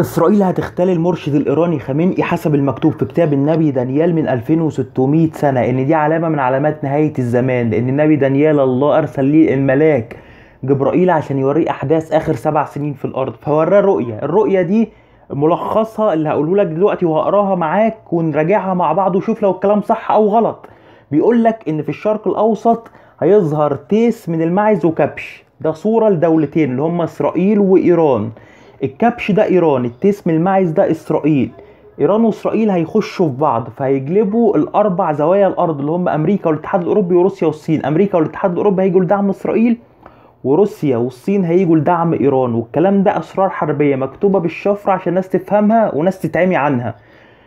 إسرائيل هتختال المرشد الإيراني خامنئي حسب المكتوب في كتاب النبي دانيال من 2600 سنة إن دي علامة من علامات نهاية الزمان لأن النبي دانيال الله أرسل ليه الملاك جبرائيل عشان يوريه أحداث آخر سبع سنين في الأرض فوراه رؤية الرؤية دي ملخصها اللي هقوله لك دلوقتي وهقراها معاك ونراجعها مع بعض وشوف لو الكلام صح أو غلط بيقول لك إن في الشرق الأوسط هيظهر تيس من المعز وكبش ده صورة لدولتين اللي هم إسرائيل وإيران الكبش ده ايران التسم الماعز ده اسرائيل ايران واسرائيل هيخشوا في بعض فهيجلبوا الاربع زوايا الارض اللي هم امريكا والاتحاد الاوروبي وروسيا والصين امريكا والاتحاد الاوروبي هيجوا لدعم اسرائيل وروسيا والصين هيجوا لدعم ايران والكلام ده اسرار حربيه مكتوبه بالشفره عشان ناس تفهمها وناس تتعمي عنها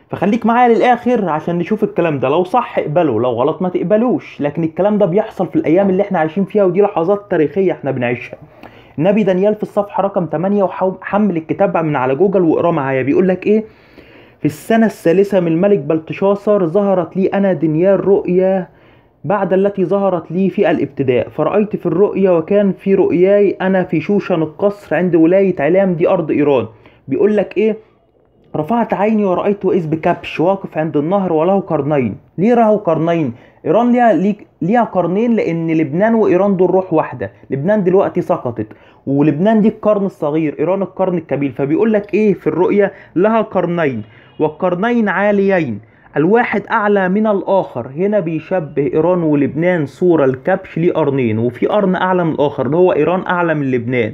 فخليك معايا للاخر عشان نشوف الكلام ده لو صح اقبله لو غلط ما تقبلوش لكن الكلام ده بيحصل في الايام اللي احنا عايشين فيها ودي لحظات تاريخيه احنا بنعيشها نبي دانيال في الصفحه رقم 8 وحمل الكتاب من على جوجل واقراه معايا بيقول لك ايه في السنة الثالثة من الملك بلتشاصر ظهرت لي أنا دنيال رؤيا بعد التي ظهرت لي في الابتداء فرأيت في الرؤيا وكان في رؤياي أنا في شوشن القصر عند ولاية علام دي أرض إيران بيقول لك إيه رفعت عيني ورأيت إذ بكبش واقف عند النهر وله قرنين ليه له قرنين إيران ليها, ليه ليها قرنين لأن لبنان وإيران دول روح واحدة لبنان دلوقتي سقطت ولبنان دي القرن الصغير إيران القرن الكبير فبيقول لك إيه في الرؤية لها قرنين والقرنين عاليين الواحد أعلى من الآخر هنا بيشبه إيران ولبنان صورة الكبش ليه قرنين وفي قرن أعلى من الآخر اللي هو إيران أعلى من لبنان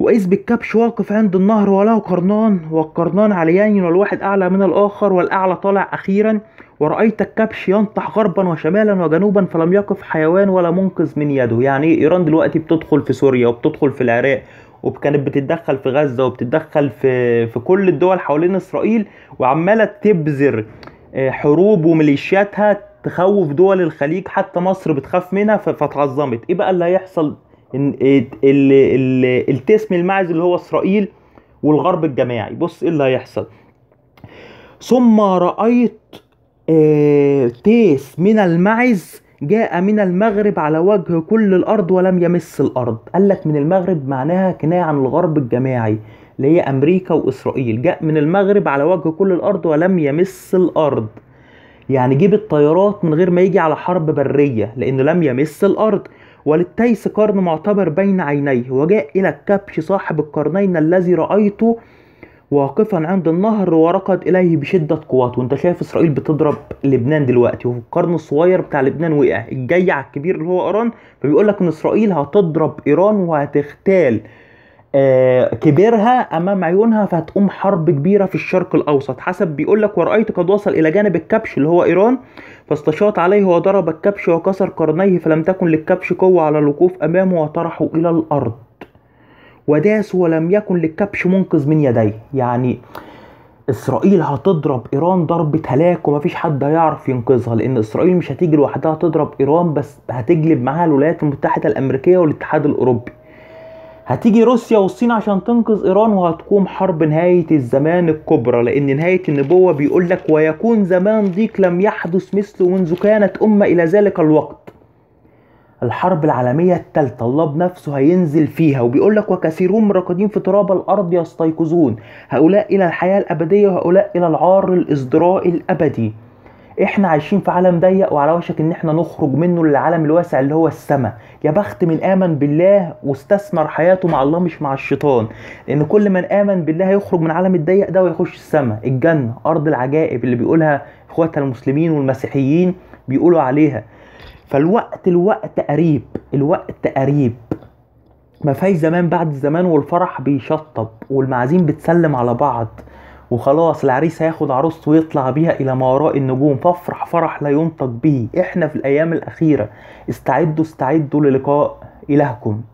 وإذ بالكبش واقف عند النهر وله قرنان والقرنان عليان والواحد أعلى من الآخر والأعلى طالع أخيرا ورأيت الكبش ينطح غربا وشمالا وجنوبا فلم يقف حيوان ولا منقذ من يده يعني إيران دلوقتي بتدخل في سوريا وبتدخل في العراق وكانت بتتدخل في غزة وبتتدخل في, في كل الدول حوالين إسرائيل وعمالة تبذر آه، حروب وميليشياتها تخوف دول الخليج حتى مصر بتخاف منها فتعظمت ايه بقى اللي هيحصل التسم المعز اللي هو اسرائيل والغرب الجماعي بص ايه اللي هيحصل ثم رأيت آه تيس من المعز جاء من المغرب على وجه كل الأرض ولم يمس الأرض قال لك من المغرب معناها كناية عن الغرب الجماعي اللي هي أمريكا وإسرائيل جاء من المغرب على وجه كل الأرض ولم يمس الأرض يعني جيب الطيارات من غير ما يجي على حرب برية لأنه لم يمس الأرض وللتيس قرن معتبر بين عينيه وجاء إلى الكبش صاحب القرنين الذي رأيته واقفا عند النهر وركض إليه بشدة قواته وانت شايف إسرائيل بتضرب لبنان دلوقتي والقرن الصغير بتاع لبنان وقع الجيع الكبير اللي هو إيران فبيقول لك إن إسرائيل هتضرب إيران وهتغتال آه، كبرها امام عيونها فهتقوم حرب كبيره في الشرق الاوسط حسب بيقول لك ورايت قد وصل الى جانب الكبش اللي هو ايران فاستشاط عليه وضرب الكبش وكسر قرنيه فلم تكن للكبش قوه على الوقوف امامه وطرحه الى الارض وداس ولم يكن للكبش منقذ من يديه يعني اسرائيل هتضرب ايران ضربه هلاك ومفيش حد هيعرف ينقذها لان اسرائيل مش هتيجي لوحدها تضرب ايران بس هتجلب معاها الولايات المتحده الامريكيه والاتحاد الاوروبي هتيجي روسيا والصين عشان تنقذ ايران وهتقوم حرب نهايه الزمان الكبرى لان نهايه النبوه بيقول لك ويكون زمان ضيق لم يحدث مثله منذ كانت امه الى ذلك الوقت الحرب العالمية الثالثة الله بنفسه هينزل فيها وبيقول لك وكثيرون مراقدين في تراب الأرض يستيقظون هؤلاء إلى الحياة الأبدية وهؤلاء إلى العار الإزدراء الأبدي احنا عايشين في عالم ضيق وعلى وشك ان احنا نخرج منه للعالم الواسع اللي هو السماء يا بخت من امن بالله واستثمر حياته مع الله مش مع الشيطان لان كل من امن بالله هيخرج من العالم الضيق ده ويخش السماء الجنه ارض العجائب اللي بيقولها اخواتها المسلمين والمسيحيين بيقولوا عليها فالوقت الوقت قريب الوقت قريب ما فيش زمان بعد الزمان والفرح بيشطب والمعازيم بتسلم على بعض وخلاص العريس هياخد عروسته ويطلع بيها الى ما وراء النجوم فافرح فرح لا ينطق به احنا في الايام الاخيره استعدوا استعدوا للقاء الهكم